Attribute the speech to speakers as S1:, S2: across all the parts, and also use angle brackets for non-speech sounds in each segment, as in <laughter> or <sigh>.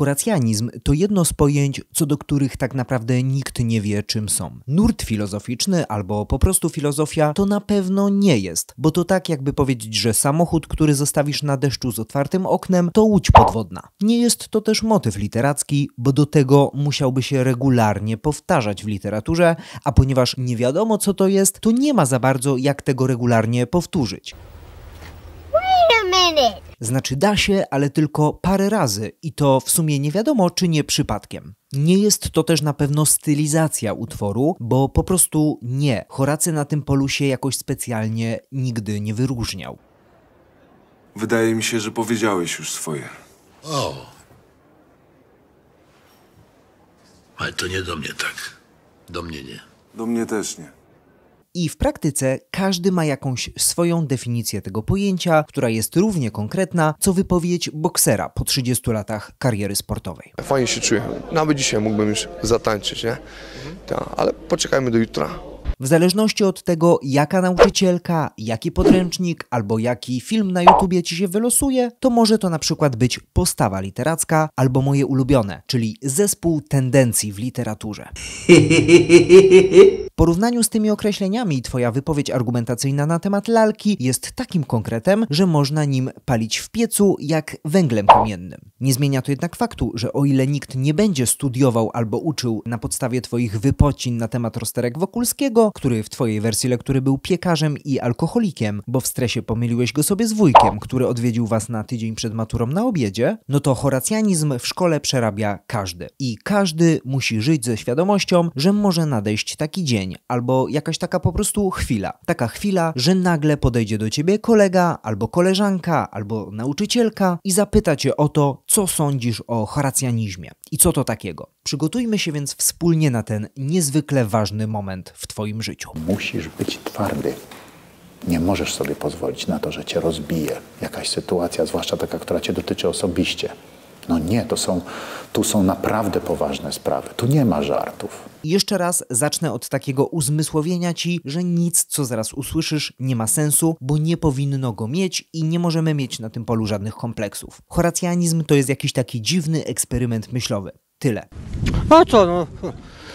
S1: huracjanizm to jedno z pojęć, co do których tak naprawdę nikt nie wie, czym są. Nurt filozoficzny albo po prostu filozofia to na pewno nie jest, bo to tak jakby powiedzieć, że samochód, który zostawisz na deszczu z otwartym oknem, to łódź podwodna. Nie jest to też motyw literacki, bo do tego musiałby się regularnie powtarzać w literaturze, a ponieważ nie wiadomo co to jest, to nie ma za bardzo jak tego regularnie powtórzyć. Wait a minute. Znaczy da się, ale tylko parę razy i to w sumie nie wiadomo, czy nie przypadkiem. Nie jest to też na pewno stylizacja utworu, bo po prostu nie. Horacy na tym polu się jakoś specjalnie nigdy nie wyróżniał. Wydaje mi się, że powiedziałeś już swoje. O. Ale to nie do mnie tak. Do mnie nie. Do mnie też nie. I w praktyce każdy ma jakąś swoją definicję tego pojęcia, która jest równie konkretna, co wypowiedź boksera po 30 latach kariery sportowej. Fajnie się czuję. Nawet no, dzisiaj mógłbym już zatańczyć, nie? Ta, ale poczekajmy do jutra. W zależności od tego, jaka nauczycielka, jaki podręcznik albo jaki film na YouTubie ci się wylosuje, to może to na przykład być postawa literacka albo moje ulubione, czyli zespół tendencji w literaturze. <laughs> porównaniu z tymi określeniami twoja wypowiedź argumentacyjna na temat lalki jest takim konkretem, że można nim palić w piecu jak węglem kamiennym. Nie zmienia to jednak faktu, że o ile nikt nie będzie studiował albo uczył na podstawie twoich wypocin na temat rozterek Wokulskiego, który w twojej wersji lektury był piekarzem i alkoholikiem, bo w stresie pomyliłeś go sobie z wujkiem, który odwiedził was na tydzień przed maturą na obiedzie, no to horacjanizm w szkole przerabia każdy. I każdy musi żyć ze świadomością, że może nadejść taki dzień, dzień, albo jakaś taka po prostu chwila. Taka chwila, że nagle podejdzie do ciebie kolega, albo koleżanka, albo nauczycielka i zapyta cię o to, co sądzisz o horacjanizmie i co to takiego. Przygotujmy się więc wspólnie na ten niezwykle ważny moment w twoim życiu. Musisz być twardy. Nie możesz sobie pozwolić na to, że cię rozbije jakaś sytuacja, zwłaszcza taka, która cię dotyczy osobiście. No nie, to są, tu są naprawdę poważne sprawy. Tu nie ma żartów. Jeszcze raz zacznę od takiego uzmysłowienia ci, że nic, co zaraz usłyszysz, nie ma sensu, bo nie powinno go mieć i nie możemy mieć na tym polu żadnych kompleksów. Horacjanizm to jest jakiś taki dziwny eksperyment myślowy. Tyle. A no co no?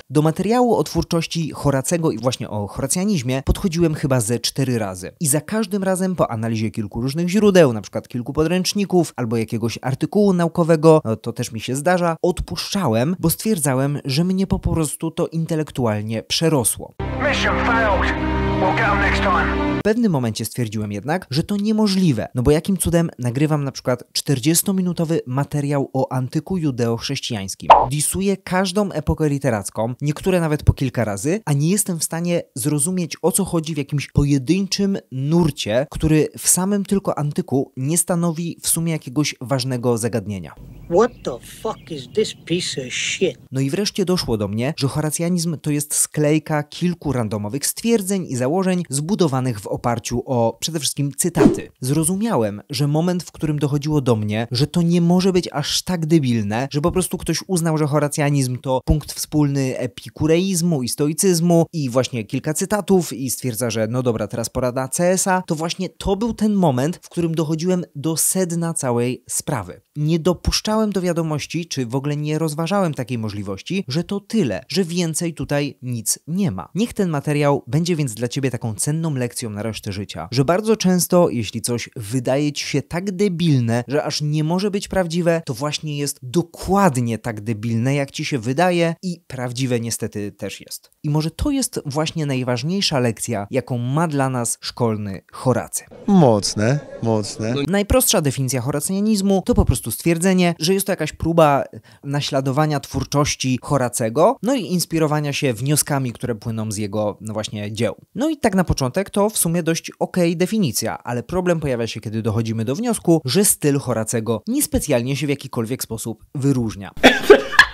S1: Do materiału o twórczości Horacego i właśnie o horacjanizmie podchodziłem chyba ze cztery razy. I za każdym razem po analizie kilku różnych źródeł, na przykład kilku podręczników albo jakiegoś artykułu naukowego, no to też mi się zdarza, odpuszczałem, bo stwierdzałem, że mnie po prostu to intelektualnie przerosło. Mission failed. We'll get next time pewnym momencie stwierdziłem jednak, że to niemożliwe, no bo jakim cudem nagrywam na przykład 40-minutowy materiał o antyku judeo-chrześcijańskim. Disuję każdą epokę literacką, niektóre nawet po kilka razy, a nie jestem w stanie zrozumieć o co chodzi w jakimś pojedynczym nurcie, który w samym tylko antyku nie stanowi w sumie jakiegoś ważnego zagadnienia. What the fuck is this piece of shit? No i wreszcie doszło do mnie, że horacjanizm to jest sklejka kilku randomowych stwierdzeń i założeń zbudowanych w oparciu o przede wszystkim cytaty. Zrozumiałem, że moment, w którym dochodziło do mnie, że to nie może być aż tak debilne, że po prostu ktoś uznał, że horacjanizm to punkt wspólny epikureizmu i stoicyzmu i właśnie kilka cytatów i stwierdza, że no dobra, teraz pora na CS-a, to właśnie to był ten moment, w którym dochodziłem do sedna całej sprawy nie dopuszczałem do wiadomości, czy w ogóle nie rozważałem takiej możliwości, że to tyle, że więcej tutaj nic nie ma. Niech ten materiał będzie więc dla Ciebie taką cenną lekcją na resztę życia, że bardzo często, jeśli coś wydaje Ci się tak debilne, że aż nie może być prawdziwe, to właśnie jest dokładnie tak debilne, jak Ci się wydaje i prawdziwe niestety też jest. I może to jest właśnie najważniejsza lekcja, jaką ma dla nas szkolny Horacy. Mocne, mocne. No najprostsza definicja horacjanianizmu to po prostu stwierdzenie, że jest to jakaś próba naśladowania twórczości Horacego, no i inspirowania się wnioskami, które płyną z jego no właśnie dzieł. No i tak na początek to w sumie dość okej okay definicja, ale problem pojawia się, kiedy dochodzimy do wniosku, że styl Horacego niespecjalnie się w jakikolwiek sposób wyróżnia.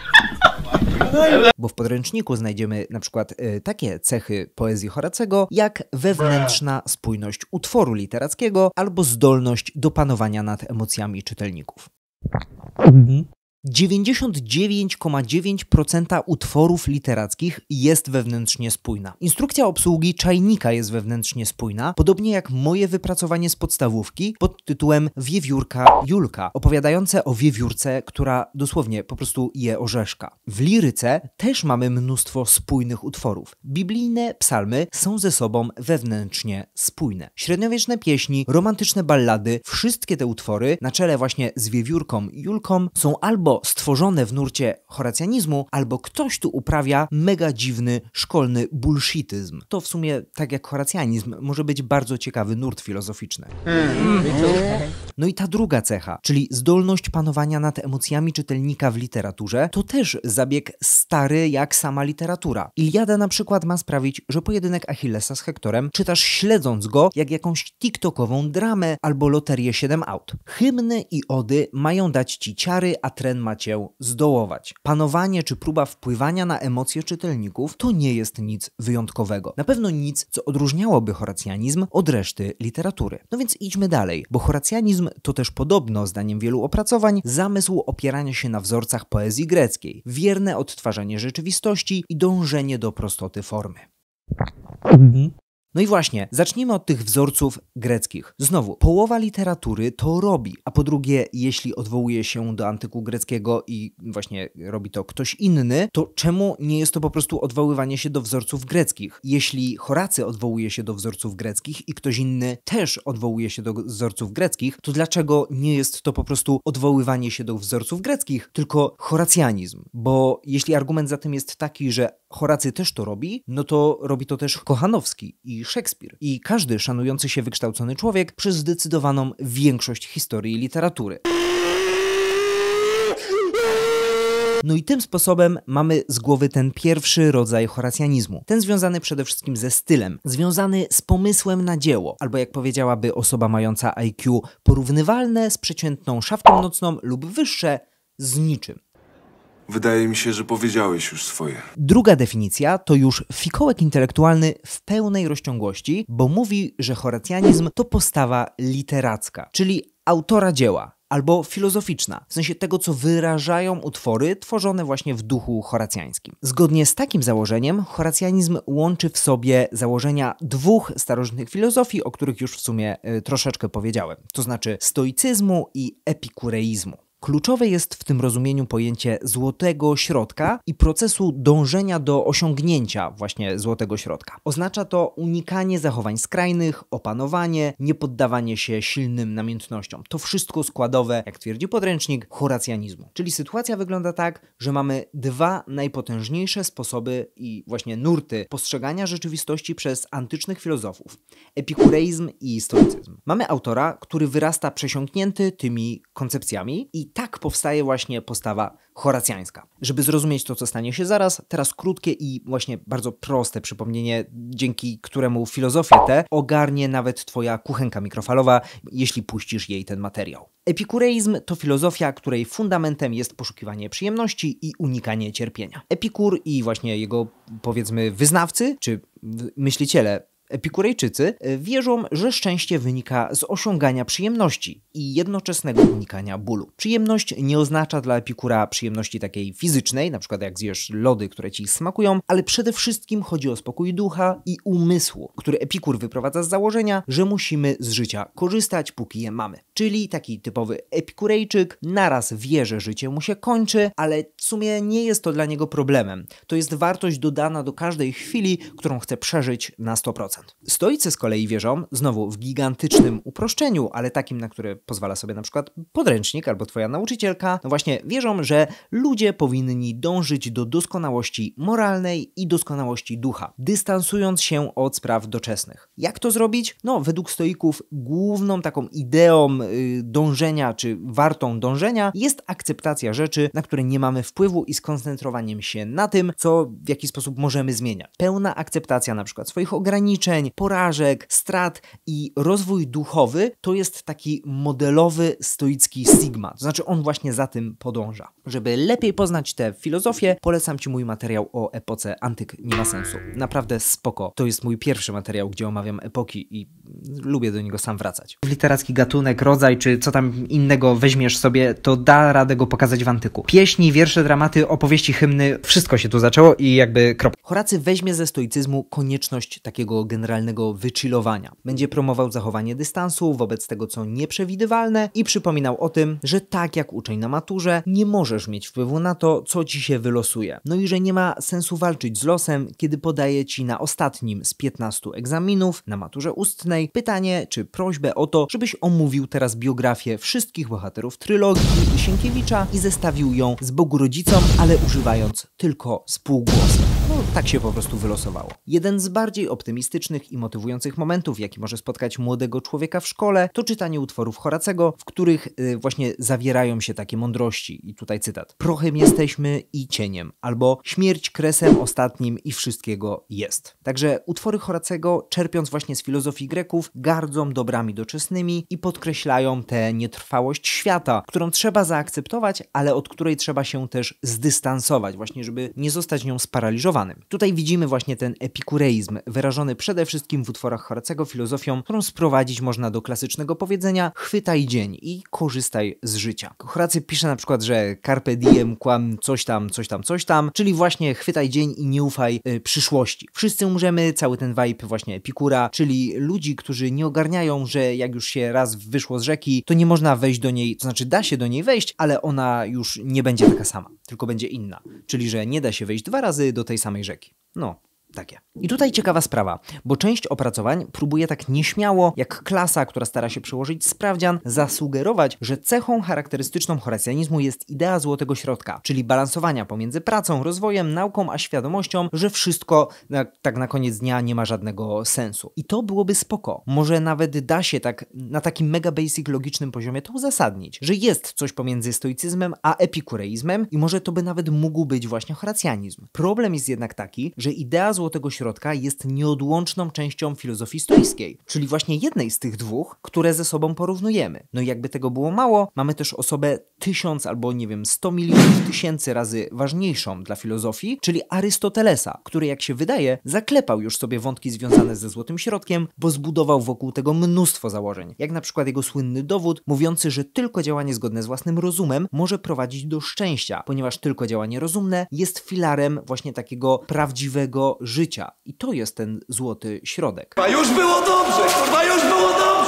S1: <laughs> Bo w podręczniku znajdziemy na przykład y, takie cechy poezji Horacego, jak wewnętrzna spójność utworu literackiego albo zdolność do panowania nad emocjami czytelników. Mhm. 99,9% utworów literackich jest wewnętrznie spójna. Instrukcja obsługi czajnika jest wewnętrznie spójna, podobnie jak moje wypracowanie z podstawówki pod tytułem Wiewiórka Julka, opowiadające o wiewiórce, która dosłownie po prostu je orzeszka. W liryce też mamy mnóstwo spójnych utworów. Biblijne psalmy są ze sobą wewnętrznie spójne. Średniowieczne pieśni, romantyczne ballady, wszystkie te utwory, na czele właśnie z wiewiórką Julką, są albo albo stworzone w nurcie horacjanizmu, albo ktoś tu uprawia mega dziwny szkolny bullshityzm. To w sumie, tak jak horacjanizm, może być bardzo ciekawy nurt filozoficzny. Mm. Mm. No i ta druga cecha, czyli zdolność panowania nad emocjami czytelnika w literaturze, to też zabieg stary jak sama literatura. Iliada na przykład ma sprawić, że pojedynek Achillesa z Hektorem czytasz śledząc go jak jakąś tiktokową dramę albo loterię 7 aut. Hymny i ody mają dać ci ciary, a tren ma cię zdołować. Panowanie czy próba wpływania na emocje czytelników to nie jest nic wyjątkowego. Na pewno nic, co odróżniałoby horacjanizm od reszty literatury. No więc idźmy dalej, bo horacjanizm to też podobno, zdaniem wielu opracowań, zamysł opierania się na wzorcach poezji greckiej, wierne odtwarzanie rzeczywistości i dążenie do prostoty formy. Mhm. No i właśnie, zacznijmy od tych wzorców greckich. Znowu, połowa literatury to robi, a po drugie, jeśli odwołuje się do antyku greckiego i właśnie robi to ktoś inny, to czemu nie jest to po prostu odwoływanie się do wzorców greckich? Jeśli Horacy odwołuje się do wzorców greckich i ktoś inny też odwołuje się do wzorców greckich, to dlaczego nie jest to po prostu odwoływanie się do wzorców greckich, tylko horacjanizm? Bo jeśli argument za tym jest taki, że Horacy też to robi, no to robi to też Kochanowski i i Szekspir. I każdy szanujący się wykształcony człowiek przez zdecydowaną większość historii literatury. No i tym sposobem mamy z głowy ten pierwszy rodzaj horacjanizmu. Ten związany przede wszystkim ze stylem, związany z pomysłem na dzieło, albo jak powiedziałaby osoba mająca IQ porównywalne z przeciętną szafką nocną lub wyższe z niczym. Wydaje mi się, że powiedziałeś już swoje. Druga definicja to już fikołek intelektualny w pełnej rozciągłości, bo mówi, że horacjanizm to postawa literacka, czyli autora dzieła, albo filozoficzna, w sensie tego, co wyrażają utwory tworzone właśnie w duchu horacjańskim. Zgodnie z takim założeniem, horacjanizm łączy w sobie założenia dwóch starożytnych filozofii, o których już w sumie y, troszeczkę powiedziałem, to znaczy stoicyzmu i epikureizmu. Kluczowe jest w tym rozumieniu pojęcie złotego środka i procesu dążenia do osiągnięcia właśnie złotego środka. Oznacza to unikanie zachowań skrajnych, opanowanie, niepoddawanie się silnym namiętnościom. To wszystko składowe, jak twierdzi podręcznik, horacjanizmu. Czyli sytuacja wygląda tak, że mamy dwa najpotężniejsze sposoby i właśnie nurty postrzegania rzeczywistości przez antycznych filozofów: epikureizm i stoicyzm. Mamy autora, który wyrasta przesiąknięty tymi koncepcjami i tak powstaje właśnie postawa horacjańska. Żeby zrozumieć to, co stanie się zaraz, teraz krótkie i właśnie bardzo proste przypomnienie, dzięki któremu filozofię tę ogarnie nawet twoja kuchenka mikrofalowa, jeśli puścisz jej ten materiał. Epikureizm to filozofia, której fundamentem jest poszukiwanie przyjemności i unikanie cierpienia. Epikur i właśnie jego, powiedzmy, wyznawcy, czy myśliciele Epikurejczycy e, wierzą, że szczęście wynika z osiągania przyjemności i jednoczesnego unikania bólu. Przyjemność nie oznacza dla Epikura przyjemności takiej fizycznej, na przykład jak zjesz lody, które ci smakują, ale przede wszystkim chodzi o spokój ducha i umysłu, który Epikur wyprowadza z założenia, że musimy z życia korzystać, póki je mamy. Czyli taki typowy epikurejczyk naraz wie, że życie mu się kończy, ale w sumie nie jest to dla niego problemem. To jest wartość dodana do każdej chwili, którą chce przeżyć na 100%. Stoicy z kolei wierzą, znowu w gigantycznym uproszczeniu, ale takim, na które pozwala sobie na przykład podręcznik albo twoja nauczycielka, no właśnie wierzą, że ludzie powinni dążyć do doskonałości moralnej i doskonałości ducha, dystansując się od spraw doczesnych. Jak to zrobić? No, według stoików główną taką ideą yy, dążenia czy wartą dążenia jest akceptacja rzeczy, na które nie mamy wpływu i skoncentrowaniem się na tym, co w jaki sposób możemy zmieniać. Pełna akceptacja na przykład swoich ograniczeń, doświadczeń, porażek, strat i rozwój duchowy to jest taki modelowy stoicki Sigma. To znaczy on właśnie za tym podąża. Żeby lepiej poznać tę filozofię, polecam Ci mój materiał o epoce antyk nie ma sensu. Naprawdę spoko. To jest mój pierwszy materiał, gdzie omawiam epoki i lubię do niego sam wracać. Literacki gatunek, rodzaj czy co tam innego weźmiesz sobie, to da radę go pokazać w antyku. Pieśni, wiersze, dramaty, opowieści, hymny, wszystko się tu zaczęło i jakby krop. Horacy weźmie ze stoicyzmu konieczność takiego generalnego wychillowania. Będzie promował zachowanie dystansu wobec tego, co nieprzewidywalne i przypominał o tym, że tak jak uczeń na maturze, nie możesz mieć wpływu na to, co ci się wylosuje. No i że nie ma sensu walczyć z losem, kiedy podaje ci na ostatnim z 15 egzaminów na maturze ustnej pytanie czy prośbę o to, żebyś omówił teraz biografię wszystkich bohaterów trylogii Sienkiewicza i zestawił ją z Bogurodzicą, ale używając tylko spółgłosek tak się po prostu wylosowało. Jeden z bardziej optymistycznych i motywujących momentów, jaki może spotkać młodego człowieka w szkole, to czytanie utworów Horacego, w których yy, właśnie zawierają się takie mądrości. I tutaj cytat. Prochem jesteśmy i cieniem, albo śmierć kresem ostatnim i wszystkiego jest. Także utwory Horacego, czerpiąc właśnie z filozofii Greków, gardzą dobrami doczesnymi i podkreślają tę nietrwałość świata, którą trzeba zaakceptować, ale od której trzeba się też zdystansować, właśnie żeby nie zostać nią sparaliżowanym. Tutaj widzimy właśnie ten epikureizm, wyrażony przede wszystkim w utworach Horacego filozofią, którą sprowadzić można do klasycznego powiedzenia chwytaj dzień i korzystaj z życia. Horacy pisze na przykład, że carpe diem kłam, coś tam, coś tam, coś tam, czyli właśnie chwytaj dzień i nie ufaj y, przyszłości. Wszyscy umrzemy, cały ten vibe właśnie epikura, czyli ludzi, którzy nie ogarniają, że jak już się raz wyszło z rzeki, to nie można wejść do niej, to znaczy da się do niej wejść, ale ona już nie będzie taka sama, tylko będzie inna. Czyli, że nie da się wejść dwa razy do tej samej rzeki. No, takie. I tutaj ciekawa sprawa, bo część opracowań próbuje tak nieśmiało, jak klasa, która stara się przełożyć sprawdzian, zasugerować, że cechą charakterystyczną horacjanizmu jest idea złotego środka, czyli balansowania pomiędzy pracą, rozwojem, nauką, a świadomością, że wszystko na, tak na koniec dnia nie ma żadnego sensu. I to byłoby spoko. Może nawet da się tak na takim mega basic logicznym poziomie to uzasadnić, że jest coś pomiędzy stoicyzmem a epikureizmem i może to by nawet mógł być właśnie horacjanizm. Problem jest jednak taki, że idea złotego złotego środka jest nieodłączną częścią filozofii stoickiej, czyli właśnie jednej z tych dwóch, które ze sobą porównujemy. No i jakby tego było mało, mamy też osobę tysiąc albo nie wiem, sto milionów tysięcy razy ważniejszą dla filozofii, czyli Arystotelesa, który jak się wydaje, zaklepał już sobie wątki związane ze złotym środkiem, bo zbudował wokół tego mnóstwo założeń, jak na przykład jego słynny dowód mówiący, że tylko działanie zgodne z własnym rozumem może prowadzić do szczęścia, ponieważ tylko działanie rozumne jest filarem właśnie takiego prawdziwego, życia. I to jest ten złoty środek. A już było dobrze, kurwa, już było dobrze!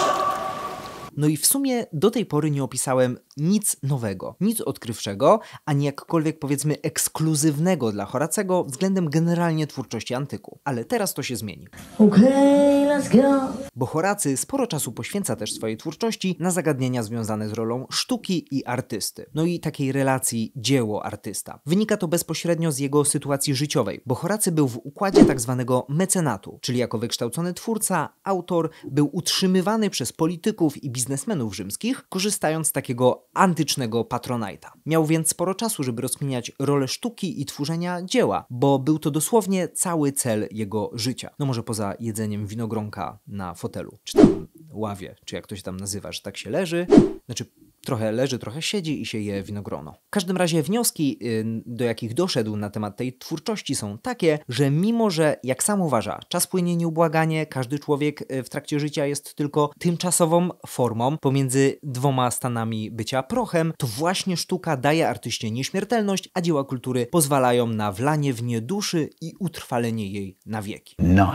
S1: No i w sumie do tej pory nie opisałem nic nowego, nic odkrywczego, ani jakkolwiek powiedzmy ekskluzywnego dla Horacego względem generalnie twórczości antyku. Ale teraz to się zmieni. Okay, let's go. Bo Horacy sporo czasu poświęca też swojej twórczości na zagadnienia związane z rolą sztuki i artysty. No i takiej relacji dzieło-artysta. Wynika to bezpośrednio z jego sytuacji życiowej, bo Horacy był w układzie tak zwanego mecenatu, czyli jako wykształcony twórca, autor był utrzymywany przez polityków i biznesmenów biznesmenów rzymskich, korzystając z takiego antycznego patronajta. Miał więc sporo czasu, żeby rozkminiać rolę sztuki i tworzenia dzieła, bo był to dosłownie cały cel jego życia. No może poza jedzeniem winogronka na fotelu, czy tam ławie, czy jak to się tam nazywa, że tak się leży. Znaczy trochę leży, trochę siedzi i się je winogrono. W każdym razie wnioski, y, do jakich doszedł na temat tej twórczości są takie, że mimo, że jak sam uważa, czas płynie nieubłaganie, każdy człowiek y, w trakcie życia jest tylko tymczasową formą pomiędzy dwoma stanami bycia prochem, to właśnie sztuka daje artyście nieśmiertelność, a dzieła kultury pozwalają na wlanie w nie duszy i utrwalenie jej na wieki. Nice.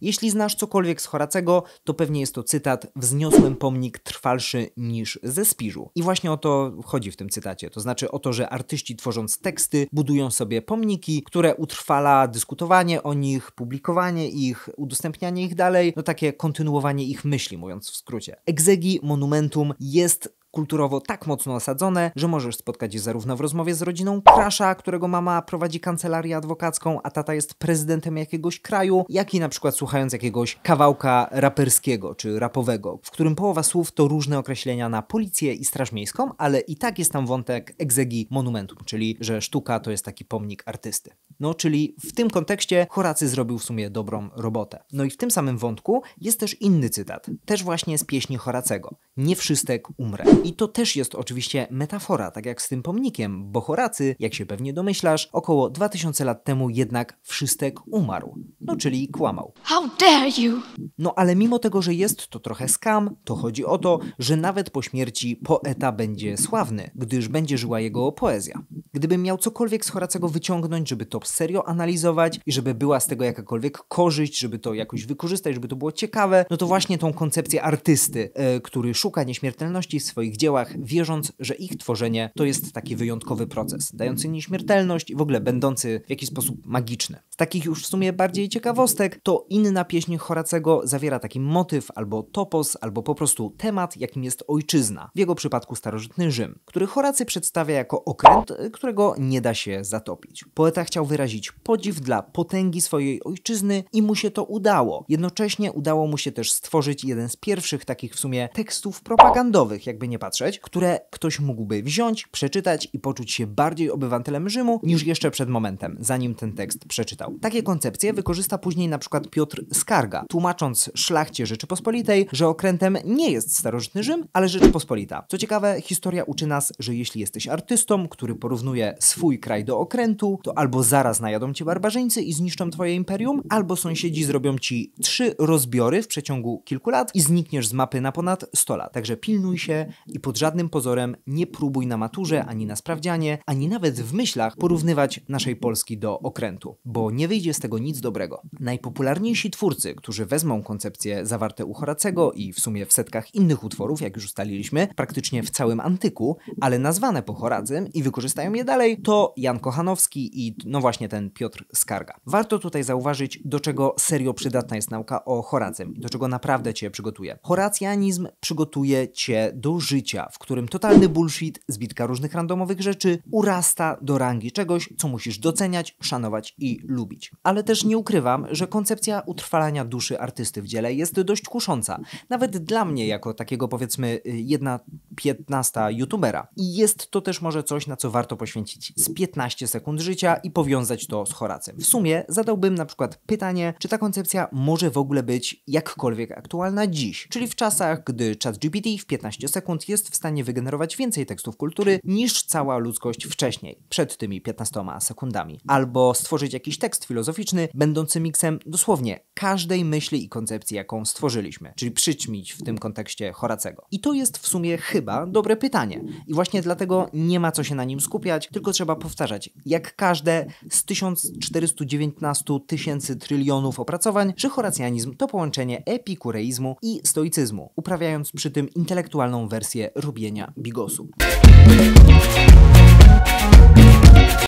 S1: Jeśli znasz cokolwiek z Horacego, to pewnie jest to cytat Wzniosłem pomnik trwalszy niż ze spiżu. I właśnie o to chodzi w tym cytacie. To znaczy o to, że artyści tworząc teksty budują sobie pomniki, które utrwala dyskutowanie o nich, publikowanie ich, udostępnianie ich dalej, no takie kontynuowanie ich myśli, mówiąc w skrócie. Egzegi Monumentum jest kulturowo tak mocno osadzone, że możesz spotkać je zarówno w rozmowie z rodziną Krasza, którego mama prowadzi kancelarię adwokacką, a tata jest prezydentem jakiegoś kraju, jak i na przykład słuchając jakiegoś kawałka raperskiego czy rapowego, w którym połowa słów to różne określenia na policję i straż miejską, ale i tak jest tam wątek egzegi monumentum, czyli że sztuka to jest taki pomnik artysty. No, czyli w tym kontekście Horacy zrobił w sumie dobrą robotę. No i w tym samym wątku jest też inny cytat, też właśnie z pieśni Horacego. Nie wszystek umrę. I to też jest oczywiście metafora, tak jak z tym pomnikiem, bo Horacy, jak się pewnie domyślasz, około 2000 lat temu jednak wszystek umarł. No czyli kłamał. How dare you! No ale mimo tego, że jest to trochę skam, to chodzi o to, że nawet po śmierci poeta będzie sławny, gdyż będzie żyła jego poezja. Gdybym miał cokolwiek z Horacego wyciągnąć, żeby to serio analizować i żeby była z tego jakakolwiek korzyść, żeby to jakoś wykorzystać, żeby to było ciekawe, no to właśnie tą koncepcję artysty, yy, który szuka nieśmiertelności swoich swoich dziełach, wierząc, że ich tworzenie to jest taki wyjątkowy proces, dający nieśmiertelność i w ogóle będący w jakiś sposób magiczny. Z takich już w sumie bardziej ciekawostek, to inna pieśń Horacego zawiera taki motyw albo topos, albo po prostu temat, jakim jest ojczyzna, w jego przypadku starożytny Rzym, który Horacy przedstawia jako okręt, y, którego nie da się zatopić. Poeta chciał wyrazić podziw dla potęgi swojej ojczyzny i mu się to udało. Jednocześnie udało mu się też stworzyć jeden z pierwszych takich w sumie tekstów propagandowych, jakby nie patrzeć, które ktoś mógłby wziąć, przeczytać i poczuć się bardziej obywatelem Rzymu niż jeszcze przed momentem, zanim ten tekst przeczytał. Takie koncepcje wykorzysta później na przykład Piotr Skarga, tłumacząc szlachcie Rzeczypospolitej, że okrętem nie jest starożytny Rzym, ale Rzeczypospolita. Co ciekawe, historia uczy nas, że jeśli jesteś artystą, który porównuje swój kraj do okrętu, to albo zaraz najadą cię barbarzyńcy i zniszczą twoje imperium, albo sąsiedzi zrobią ci trzy rozbiory w przeciągu kilku lat i znikniesz z mapy na ponad 100 lat. Także pilnuj się i pod żadnym pozorem nie próbuj na maturze, ani na sprawdzianie, ani nawet w myślach porównywać naszej Polski do okrętu, bo nie wyjdzie z tego nic dobrego. Najpopularniejsi twórcy, którzy wezmą koncepcje zawarte u Horacego i w sumie w setkach innych utworów, jak już ustaliliśmy, praktycznie w całym antyku, ale nazwane po Horazem i wykorzystają je dalej, to Jan Kochanowski i no właśnie ten Piotr Skarga. Warto tutaj zauważyć, do czego serio przydatna jest nauka o i do czego naprawdę Cię przygotuje. Horacjanizm przygotuje Cię do życia życia, w którym totalny bullshit, zbitka różnych randomowych rzeczy urasta do rangi czegoś, co musisz doceniać, szanować i lubić. Ale też nie ukrywam, że koncepcja utrwalania duszy artysty w dziele jest dość kusząca. Nawet dla mnie, jako takiego powiedzmy y, jedna 15 youtubera. I jest to też może coś, na co warto poświęcić z 15 sekund życia i powiązać to z Horacem. W sumie zadałbym na przykład pytanie, czy ta koncepcja może w ogóle być jakkolwiek aktualna dziś, czyli w czasach, gdy ChatGPT w 15 sekund jest w stanie wygenerować więcej tekstów kultury niż cała ludzkość wcześniej, przed tymi 15 sekundami. Albo stworzyć jakiś tekst filozoficzny, będący miksem dosłownie każdej myśli i koncepcji, jaką stworzyliśmy, czyli przyćmić w tym kontekście Horacego. I to jest w sumie chyba chyba dobre pytanie. I właśnie dlatego nie ma co się na nim skupiać, tylko trzeba powtarzać, jak każde z 1419 tysięcy trylionów opracowań, że horacjanizm to połączenie epikureizmu i stoicyzmu, uprawiając przy tym intelektualną wersję robienia bigosu.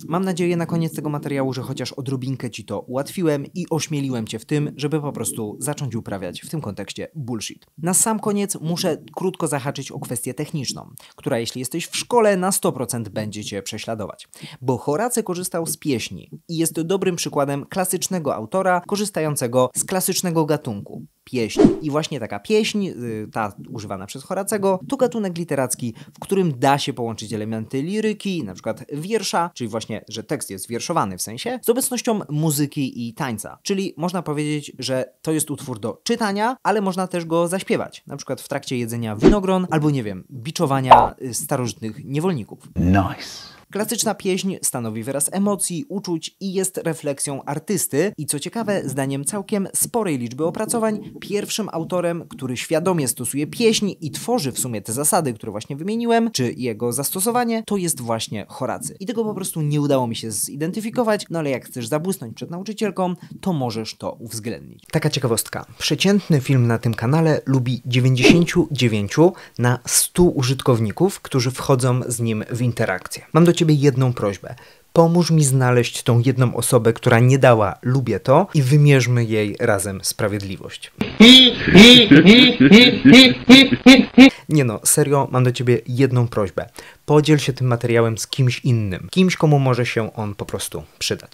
S1: Mam nadzieję na koniec tego materiału, że chociaż odrobinkę Ci to ułatwiłem i ośmieliłem Cię w tym, żeby po prostu zacząć uprawiać w tym kontekście bullshit. Na sam koniec muszę krótko zahaczyć o kwestię techniczną, która jeśli jesteś w szkole na 100% będzie Cię prześladować. Bo Horace korzystał z pieśni i jest dobrym przykładem klasycznego autora korzystającego z klasycznego gatunku pieśń. I właśnie taka pieśń, y, ta używana przez Horacego, to gatunek literacki, w którym da się połączyć elementy liryki, na przykład wiersza, czyli właśnie, że tekst jest wierszowany w sensie, z obecnością muzyki i tańca. Czyli można powiedzieć, że to jest utwór do czytania, ale można też go zaśpiewać, na przykład w trakcie jedzenia winogron albo, nie wiem, biczowania y, starożytnych niewolników. Nice. Klasyczna pieśń stanowi wyraz emocji, uczuć i jest refleksją artysty i co ciekawe, zdaniem całkiem sporej liczby opracowań, pierwszym autorem, który świadomie stosuje pieśń i tworzy w sumie te zasady, które właśnie wymieniłem, czy jego zastosowanie, to jest właśnie Horacy. I tego po prostu nie udało mi się zidentyfikować, no ale jak chcesz zabłysnąć przed nauczycielką, to możesz to uwzględnić. Taka ciekawostka. Przeciętny film na tym kanale lubi 99 na 100 użytkowników, którzy wchodzą z nim w interakcję. Mam do ciebie jedną prośbę. Pomóż mi znaleźć tą jedną osobę, która nie dała lubię to i wymierzmy jej razem sprawiedliwość. Nie no, serio, mam do ciebie jedną prośbę. Podziel się tym materiałem z kimś innym, kimś komu może się on po prostu przydać.